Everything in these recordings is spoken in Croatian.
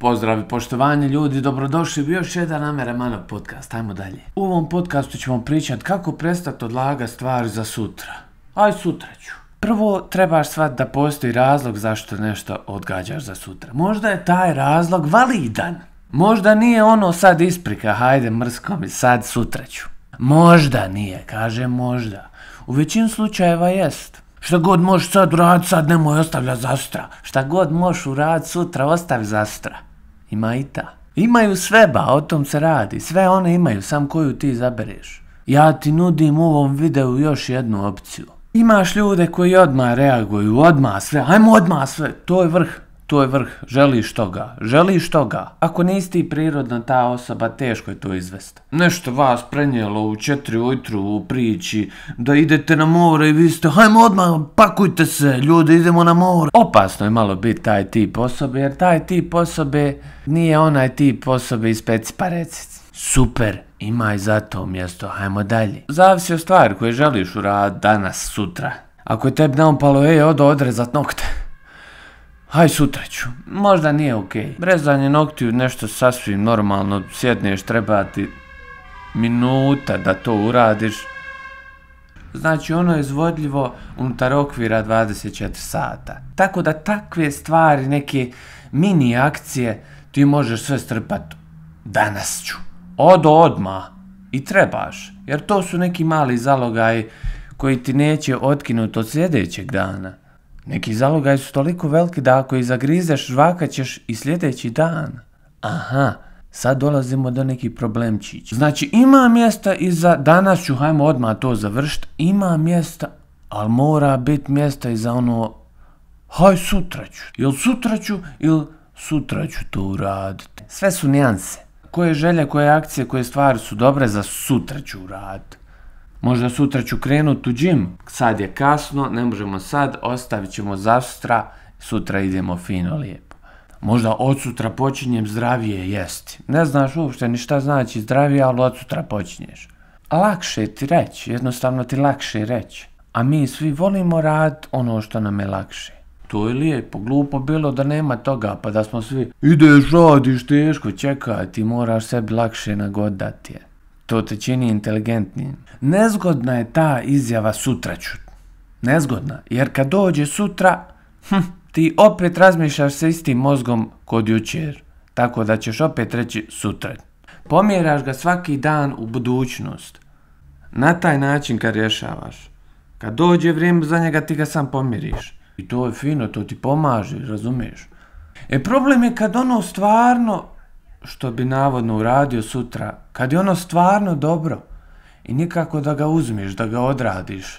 Pozdrav i poštovanje ljudi, dobrodošli u još jedan Ameremano podcast, ajmo dalje. U ovom podcastu ćemo pričati kako prestati odlaga stvari za sutra. Aj sutra ću. Prvo trebaš shvatiti da postoji razlog zašto nešto odgađaš za sutra. Možda je taj razlog validan. Možda nije ono sad isprika, hajde mrsko mi, sad sutra ću. Možda nije, kaže možda. U većini slučajeva jest. Šta god možeš sad uraditi, sad nemoj ostavlja zastra. Šta god možeš uraditi sutra, ostavi zastra ima i ta. Imaju sveba, o tom se radi. Sve one imaju, sam koju ti zabereš. Ja ti nudim u ovom videu još jednu opciju. Imaš ljude koji odmah reaguju, odmah sve, ajmo odmah sve, to je vrh to je vrh, želiš toga, želiš toga. Ako nisi ti prirodna ta osoba, teško je to izvesti. Nešto vas prenijelo u četiri ujutru u priči, da idete na more i vi ste, hajmo odmah, pakujte se, ljudi, idemo na more. Opasno je malo biti taj tip osobe, jer taj tip osobe nije onaj tip osobe iz peci pa Super, imaj za to mjesto, hajmo dalje. Zavisi o stvari koje želiš uraditi danas, sutra. Ako je tebi naopalo, ej, odo odrezat nokte. Haj sutra ću. Možda nije okej. Okay. Brezanje noktiju nešto sasvim normalno. Sjedneš, treba ti minuta da to uradiš. Znači ono je izvodljivo unutar okvira 24 sata. Tako da takve stvari, neke mini akcije, ti možeš sve strpati danas ću. Odo odma. I trebaš. Jer to su neki mali zalogaj koji ti neće otkinuti od sljedećeg dana. Neki zalogaj su toliko veliki da ako i zagrizeš žvaka ćeš i sljedeći dan. Aha, sad dolazimo do neki problemčić. Znači ima mjesta i za danas ću hajmo odmah to završiti. Ima mjesta, ali mora biti mjesta i za ono haj sutra ću. Jel sutra ću ili sutra ću to uraditi. Sve su nijanse. Koje želje, koje akcije, koje stvari su dobre za sutra ću uraditi. Možda sutra ću krenut u džim. Sad je kasno, ne možemo sad, ostavit ćemo zastra, sutra idemo fino lijepo. Možda od sutra počinjem zdravije jesti. Ne znaš uopšte ni šta znači zdravije, ali od sutra počinješ. Lakše ti reći, jednostavno ti lakše reći. A mi svi volimo rad ono što nam je lakše. To je lijepo, glupo bilo da nema toga, pa da smo svi ideš radiš teško, čekaj, ti moraš sebi lakše nagodati je. To te čini inteligentnijim. Nezgodna je ta izjava sutra ću. Nezgodna, jer kad dođe sutra, hm, ti opet razmišljaš sa istim mozgom kod jučer. Tako da ćeš opet reći sutra. Pomjeraš ga svaki dan u budućnost. Na taj način kad rješavaš. Kad dođe vrijeme za njega ti ga sam pomiriš. I to je fino, to ti pomaže, razumiješ. E problem je kad ono stvarno što bi navodno uradio sutra, kad je ono stvarno dobro i nikako da ga uzmiš, da ga odradiš,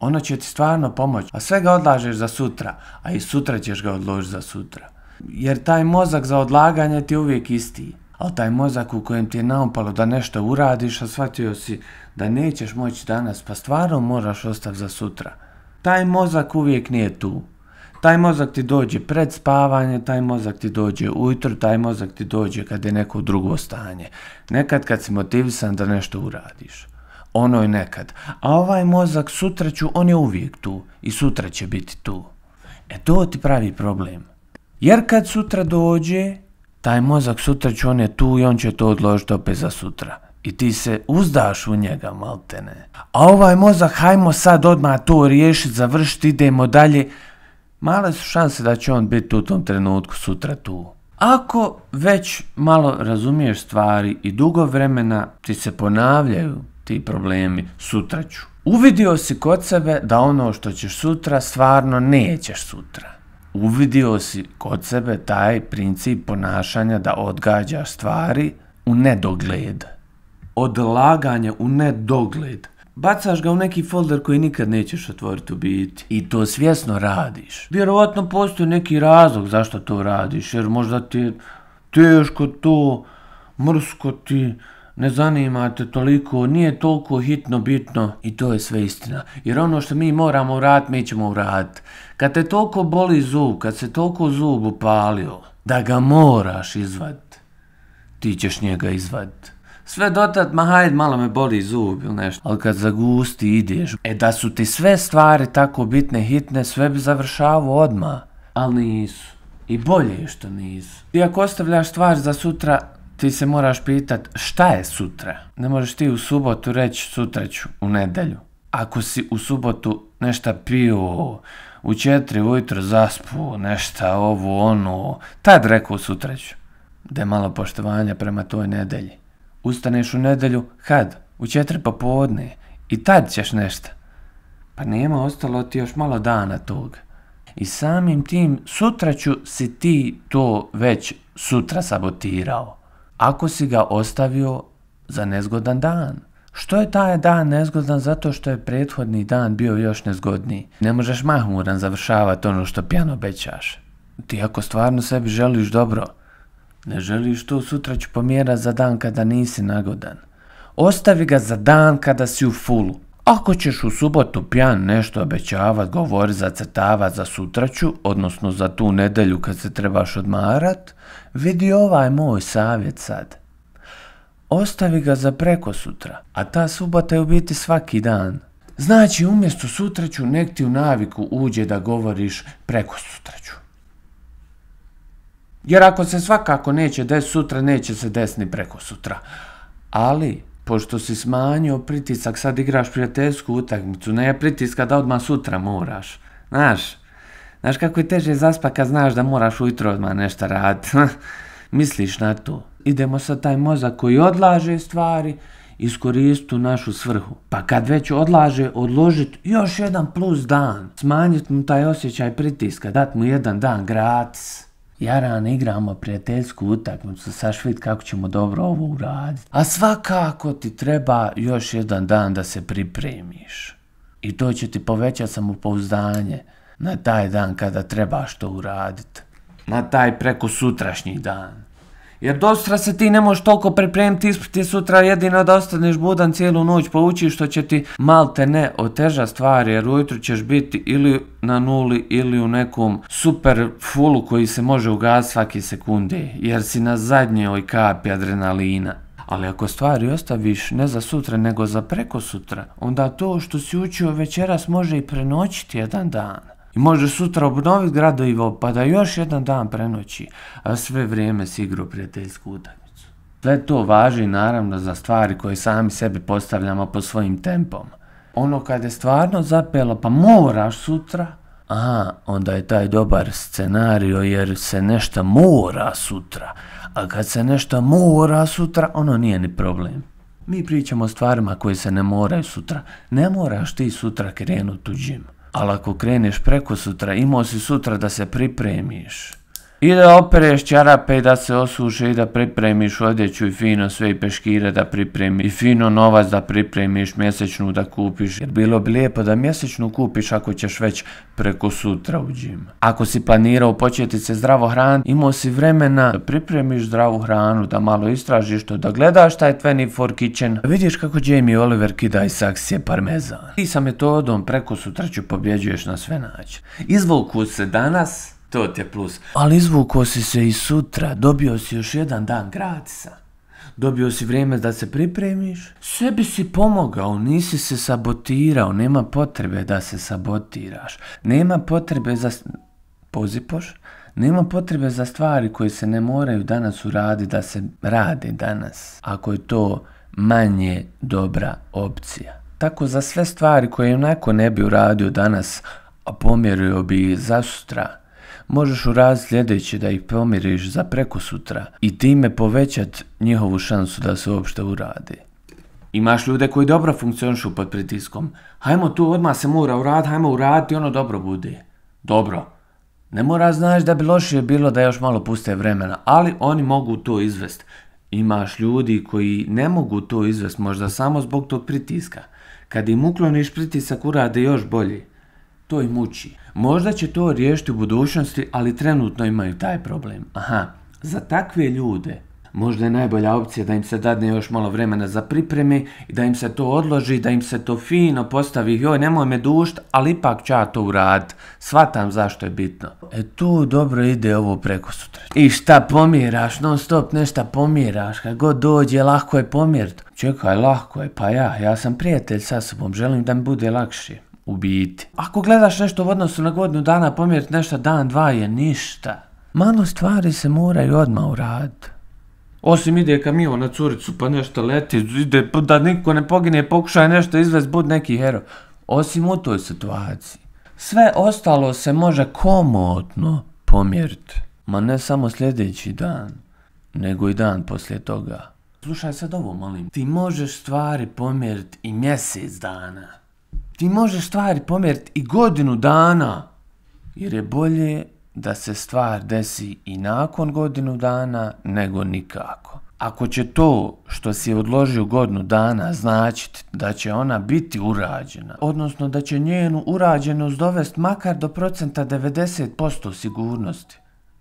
ono će ti stvarno pomoći, a sve ga odlažeš za sutra, a i sutra ćeš ga odložiti za sutra. Jer taj mozak za odlaganje ti je uvijek isti. Ali taj mozak u kojem ti je naopalo da nešto uradiš, a shvatio si da nećeš moći danas, pa stvarno moraš ostav za sutra. Taj mozak uvijek nije tu. Taj mozak ti dođe pred spavanje, taj mozak ti dođe ujutro, taj mozak ti dođe kad je neko drugo stanje. Nekad kad si motivisan da nešto uradiš. Ono je nekad. A ovaj mozak sutra ću, on je uvijek tu. I sutra će biti tu. E to ti pravi problem. Jer kad sutra dođe, taj mozak sutra ću on je tu i on će to odložiti opet za sutra. I ti se uzdaš u njega, maltene. A ovaj mozak, hajmo sad odmah to riješiti, završiti, idemo dalje male su šanse da će on biti u tom trenutku sutra tu. Ako već malo razumiješ stvari i dugo vremena ti se ponavljaju ti problemi, sutra ću. Uvidio si kod sebe da ono što ćeš sutra stvarno nećeš sutra. Uvidio si kod sebe taj princip ponašanja da odgađaš stvari u nedogled. Odlaganje u nedogled bacaš ga u neki folder koji nikad nećeš otvoriti u biti. I to svjesno radiš. Vjerovatno postoji neki razlog zašto to radiš, jer možda ti je teško to, mrsko ti, ne zanima te toliko, nije toliko hitno bitno i to je sve istina. Jer ono što mi moramo uraditi, mi ćemo uraditi. Kad te toliko boli zub, kad se toliko zub upalio, da ga moraš izvaditi, ti ćeš njega izvaditi. Sve dotad, ma hajde, malo me boli zub ili nešto. Ali kad zagusti ideš, e da su ti sve stvari tako bitne, hitne, sve bi završavao odmah. Ali nisu. I bolje je što nisu. I ako ostavljaš stvar za sutra, ti se moraš pitat šta je sutra. Ne možeš ti u subotu reći sutra ću, u nedelju. Ako si u subotu nešto pio, u četiri ujutro zaspu, nešto ovo ono, tad rekao sutra ću. Da je malo poštovanja prema toj nedelji. Ustaneš u nedelju, kad? U četiri popodne. I tad ćeš nešto. Pa nema ostalo ti još malo dana tog. I samim tim sutra ću si ti to već sutra sabotirao. Ako si ga ostavio za nezgodan dan. Što je taj dan nezgodan zato što je prethodni dan bio još nezgodniji? Ne možeš mahmuran završavati ono što pjano bećaš. Ti ako stvarno sebi želiš dobro, ne želiš to sutra ću pomjera za dan kada nisi nagodan. Ostavi ga za dan kada si u fulu. Ako ćeš u subotu pjan nešto obećavat, govori crtava za sutraću, odnosno za tu nedelju kad se trebaš odmarat, vidi ovaj moj savjet sad. Ostavi ga za preko sutra, a ta subota je u biti svaki dan. Znači umjesto sutraću nek ti u naviku uđe da govoriš preko sutraću. Jer ako se svakako neće des sutra, neće se desni preko sutra. Ali, pošto si smanjio pritisak, sad igraš prijateljsku utakmicu, ne pritiska da odmah sutra moraš. Znaš, znaš kako je teže zaspa kad znaš da moraš ujutro odmah nešto raditi. Misliš na to. Idemo sa taj mozak koji odlaže stvari, iskoristu našu svrhu. Pa kad već odlaže, odložit još jedan plus dan. Smanjit mu taj osjećaj pritiska, dat mu jedan dan gratis rano igramo prijateljsku utakmicu sa Švit kako ćemo dobro ovo uraditi. A svakako ti treba još jedan dan da se pripremiš. I to će ti povećati samopouzdanje na taj dan kada trebaš to uraditi. Na taj preko sutrašnji dan. Jer sutra se ti ne možeš toliko pripremiti ispiti sutra jedino da ostaneš budan cijelu noć pa što će ti malte ne oteža stvar jer ujutru ćeš biti ili na nuli ili u nekom super fulu koji se može ugasiti svaki sekunde jer si na zadnjoj kapi adrenalina. Ali ako stvari ostaviš ne za sutra nego za preko sutra, onda to što si učio večeras može i prenoćiti jedan dan. I može sutra obnoviti gradovivo pa da još jedan dan prenoći, a sve vrijeme si igrao prijateljsku utakmicu. Sve to važi naravno za stvari koje sami sebi postavljamo po svojim tempom. Ono kad je stvarno zapelo pa moraš sutra, aha, onda je taj dobar scenario jer se nešto mora sutra. A kad se nešto mora sutra, ono nije ni problem. Mi pričamo o stvarima koje se ne moraju sutra. Ne moraš ti sutra krenuti u džimu. Ali ako kreneš preko sutra, imao si sutra da se pripremiš, i da opereš čarape i da se osuše i da pripremiš odjeću i fino sve i peškire da pripremi i fino novac da pripremiš mjesečnu da kupiš. Jer bilo bi lijepo da mjesečnu kupiš ako ćeš već preko sutra u Ako si planirao početi se zdravo hran, imao si vremena da pripremiš zdravu hranu, da malo istražiš to, da gledaš taj 24 kitchen, da vidiš kako Jamie Oliver kida i saksije parmezan. I sa metodom preko sutra ću pobjeđuješ na sve načine. Izvuku se danas to ti je plus. Ali izvuko si se i sutra, dobio si još jedan dan gratisa. Dobio si vrijeme da se pripremiš. Sebi si pomogao, nisi se sabotirao, nema potrebe da se sabotiraš. Nema potrebe za... Pozipoš? Nema potrebe za stvari koje se ne moraju danas uraditi da se radi danas. Ako je to manje dobra opcija. Tako za sve stvari koje onako ne bi uradio danas, a pomjerio bi za sutra možeš uraditi sljedeći da ih pomiriš za preko sutra i time povećati njihovu šansu da se uopšte uradi. Imaš ljude koji dobro funkcionišu pod pritiskom. Hajmo tu odmah se mora uraditi, hajmo uraditi ono dobro bude. Dobro. Ne mora znaš da bi lošije bilo da još malo puste vremena, ali oni mogu to izvest. Imaš ljudi koji ne mogu to izvest možda samo zbog tog pritiska. Kad im ukloniš pritisak urade još bolji to i muči. Možda će to riješiti u budućnosti, ali trenutno imaju taj problem. Aha, za takve ljude možda je najbolja opcija da im se dadne još malo vremena za pripremi i da im se to odloži, da im se to fino postavi, joj nemoj me dušt, ali ipak ću ja to urad. shvatam zašto je bitno. E tu dobro ide ovo preko sutra. I šta pomiraš, non stop nešta pomiraš. kad god dođe lako je pomjerit. Čekaj, lako je, pa ja, ja sam prijatelj sa sobom, želim da mi bude lakši u biti. Ako gledaš nešto u odnosu na godinu dana, pomjeriti nešto dan, dva je ništa. Malo stvari se moraju odmah rad. Osim ide kamion na curicu pa nešto leti, ide, pa da niko ne pogine, pokušaj nešto izvez, bud neki hero. Osim u toj situaciji. Sve ostalo se može komotno pomjeriti. Ma ne samo sljedeći dan, nego i dan poslije toga. Slušaj sad ovo, molim. Ti možeš stvari pomjeriti i mjesec dana ti možeš stvari pomjeriti i godinu dana, jer je bolje da se stvar desi i nakon godinu dana nego nikako. Ako će to što si je odložio godinu dana značiti da će ona biti urađena, odnosno da će njenu urađenost dovesti makar do procenta 90% sigurnosti,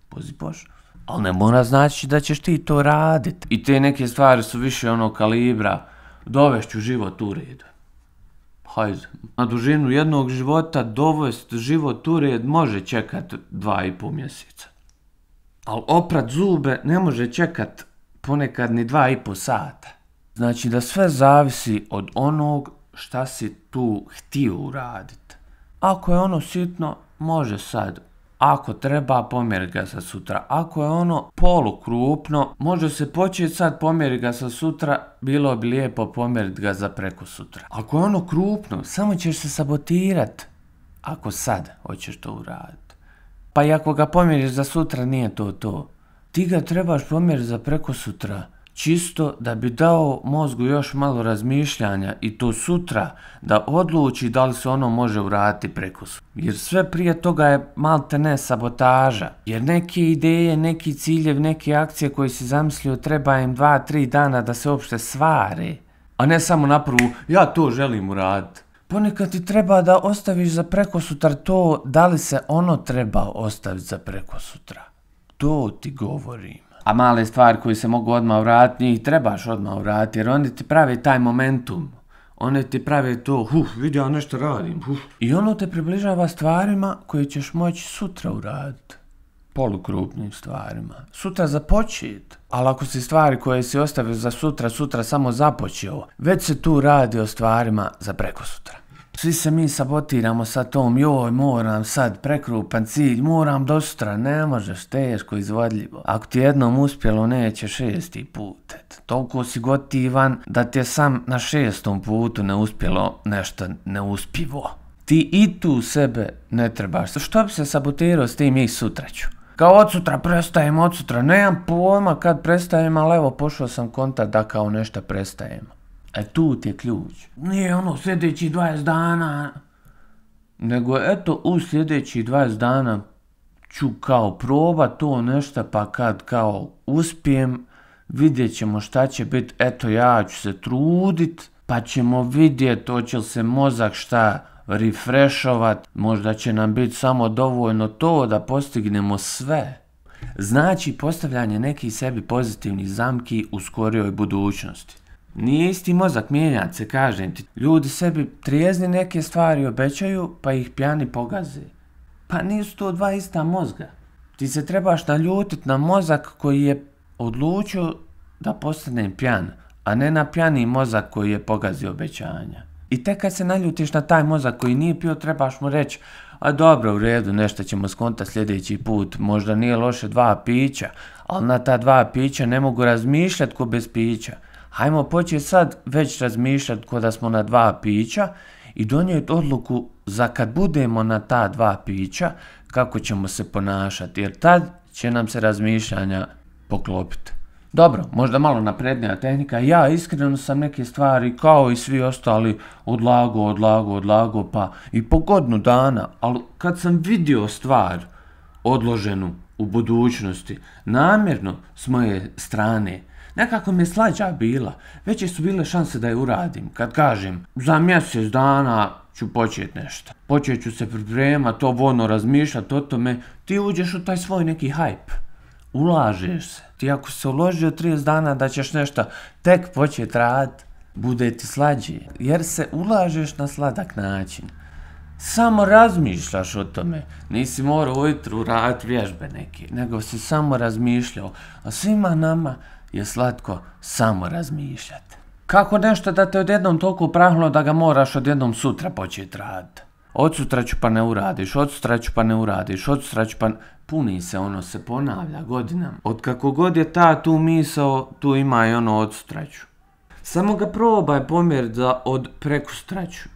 pozi Bož, ali ne mora znači da ćeš ti to raditi. I te neke stvari su više ono kalibra, dovešću život u redu hajde, na dužinu jednog života dovest život u red može čekat dva i pol mjeseca. Ali oprat zube ne može čekat ponekad ni dva i pol sata. Znači da sve zavisi od onog šta si tu htio uraditi. Ako je ono sitno, može sad ako treba, pomjeri ga sa sutra. Ako je ono polukrupno, može se početi sad pomjeri ga sa sutra, bilo bi lijepo pomjeriti ga za preko sutra. Ako je ono krupno, samo ćeš se sabotirat. Ako sad hoćeš to uraditi. Pa i ako ga pomjeriš za sutra, nije to to. Ti ga trebaš pomjeriti za preko sutra čisto da bi dao mozgu još malo razmišljanja i to sutra da odluči da li se ono može vratiti preko Jer sve prije toga je malte ne sabotaža. Jer neke ideje, neki ciljev, neke akcije koje si zamislio treba im 2-3 dana da se uopšte svare. A ne samo napravu ja to želim uraditi. Ponekad ti treba da ostaviš za preko sutra to da li se ono treba ostaviti za preko sutra. To ti govorim a male stvari koje se mogu odmah vratiti, njih trebaš odmah vratiti, jer oni ti prave taj momentum. One ti prave to, huh, vidi ja nešto radim, I ono te približava stvarima koje ćeš moći sutra uraditi. Polukrupnim stvarima. Sutra započet. Ali ako si stvari koje si ostavio za sutra, sutra samo započeo, već se tu radi o stvarima za preko sutra. Svi se mi sabotiramo sa tom, joj moram sad, prekrupan cilj, moram do sutra, ne možeš, teško, izvodljivo. Ako ti jednom uspjelo neće šesti put, Tolko toliko si gotivan da ti je sam na šestom putu ne uspjelo nešto neuspivo. Ti i tu sebe ne trebaš, što bi se sabotirao s tim i sutra ću kao od sutra prestajem, od sutra, nemam pojma kad prestajem, ali evo pošao sam konta da kao nešto prestajemo. E tu ti je ključ. Nije ono sljedeći 20 dana, nego eto u sljedeći 20 dana ću kao proba to nešto pa kad kao uspijem vidjet ćemo šta će biti, eto ja ću se trudit pa ćemo vidjet hoće li se mozak šta refreshovat, možda će nam biti samo dovoljno to da postignemo sve. Znači postavljanje nekih sebi pozitivnih zamki u skorijoj budućnosti. Nije isti mozak mijenjat se, kažem ti. Ljudi sebi trijezni neke stvari obećaju, pa ih pjani pogaze. Pa nisu to dva ista mozga. Ti se trebaš naljutit na mozak koji je odlučio da postane pjan, a ne na pjani mozak koji je pogazio obećanja. I tek kad se naljutiš na taj mozak koji nije pio, trebaš mu reći, a dobro, u redu, nešto ćemo skonta sljedeći put, možda nije loše dva pića, ali na ta dva pića ne mogu razmišljati ko bez pića hajmo početi sad već razmišljati ko da smo na dva pića i donijeti odluku za kad budemo na ta dva pića kako ćemo se ponašati jer tad će nam se razmišljanja poklopiti. Dobro, možda malo naprednija tehnika. Ja iskreno sam neke stvari kao i svi ostali odlago, odlago, odlago pa i po godinu dana, ali kad sam vidio stvar odloženu u budućnosti namjerno s moje strane Nekako mi je slađa bila, veće su bile šanse da je uradim, kad kažem, za mjesec dana ću početi nešto. Počet ću se priprema, to vono razmišljati o tome, ti uđeš u taj svoj neki hajp. Ulažeš se. Ti ako se uložio 30 dana da ćeš nešto tek početi rad, bude ti slađe, jer se ulažeš na sladak način. Samo razmišljaš o tome, nisi morao ujutru raditi vježbe neke, nego si samo razmišljao. A svima nama je slatko samo razmišljati. Kako nešto da te odjednom toliko prahlo da ga moraš odjednom sutra početi raditi? Od sutra ću pa ne uradiš, od sutra ću pa ne uradiš, od sutra ću pa... Puni se, ono se ponavlja godinama. Od kako god je ta tu misao, tu ima i ono od sutra ću. Samo ga probaj pomjer da od preko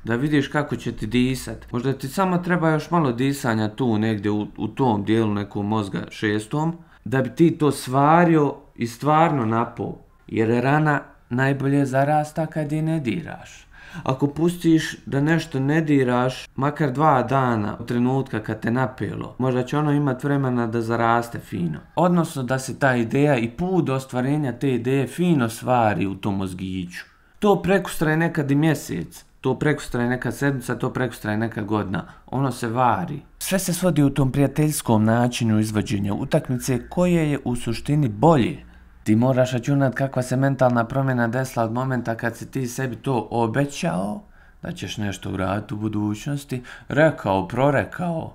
da vidiš kako će ti disat. Možda ti samo treba još malo disanja tu negdje u, tom dijelu nekog mozga šestom, da bi ti to svario i stvarno napo, Jer rana najbolje zarasta kad je ne diraš. Ako pustiš da nešto ne diraš, makar dva dana od trenutka kad te napelo, možda će ono imat vremena da zaraste fino. Odnosno da se ta ideja i put ostvarenja te ideje fino svari u tom mozgiću. To prekustraje nekad i mjesec to prekustra neka sedmica, to prekustra je neka godina. Ono se vari. Sve se svodi u tom prijateljskom načinu izvođenja utakmice koje je u suštini bolje. Ti moraš računat kakva se mentalna promjena desila od momenta kad si ti sebi to obećao da ćeš nešto uraditi u budućnosti, rekao, prorekao.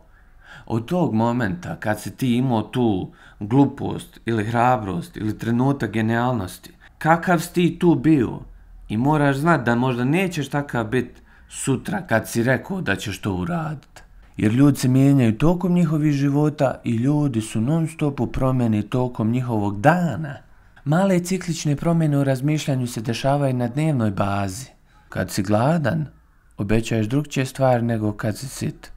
Od tog momenta kad si ti imao tu glupost ili hrabrost ili trenutak genialnosti, kakav si ti tu bio? I moraš znati da možda nećeš takav bit sutra kad si rekao da ćeš to uraditi. Jer ljudi se mijenjaju tokom njihovih života i ljudi su non stop u promjeni tokom njihovog dana. Male ciklične promjene u razmišljanju se dešavaju na dnevnoj bazi. Kad si gladan, obećaješ drugčije stvari nego kad si sit.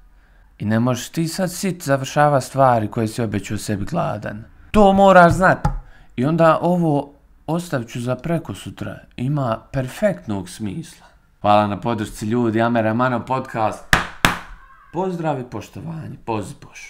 I ne možeš ti sad sit završava stvari koje si obećao sebi gladan. To moraš znat. I onda ovo ostavit ću za preko sutra. Ima perfektnog smisla. Hvala na podršci ljudi, Amer mana podcast. Pozdrav i poštovanje, pozdrav.